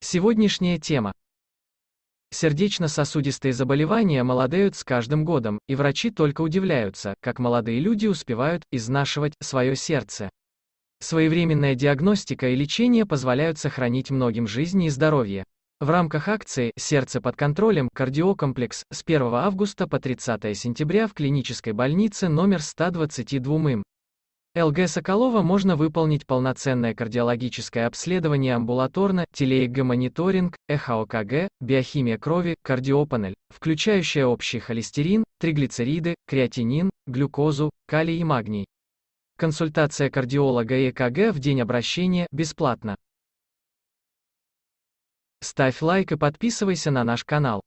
Сегодняшняя тема. Сердечно-сосудистые заболевания молодеют с каждым годом, и врачи только удивляются, как молодые люди успевают изнашивать свое сердце. Своевременная диагностика и лечение позволяют сохранить многим жизни и здоровье. В рамках акции «Сердце под контролем» кардиокомплекс с 1 августа по 30 сентября в клинической больнице номер 122 им. ЛГ Соколова можно выполнить полноценное кардиологическое обследование амбулаторно, телеэго-мониторинг, ЭХОКГ, биохимия крови, кардиопанель, включающая общий холестерин, триглицериды, креатинин, глюкозу, калий и магний. Консультация кардиолога и ЭКГ в день обращения бесплатно. Ставь лайк и подписывайся на наш канал.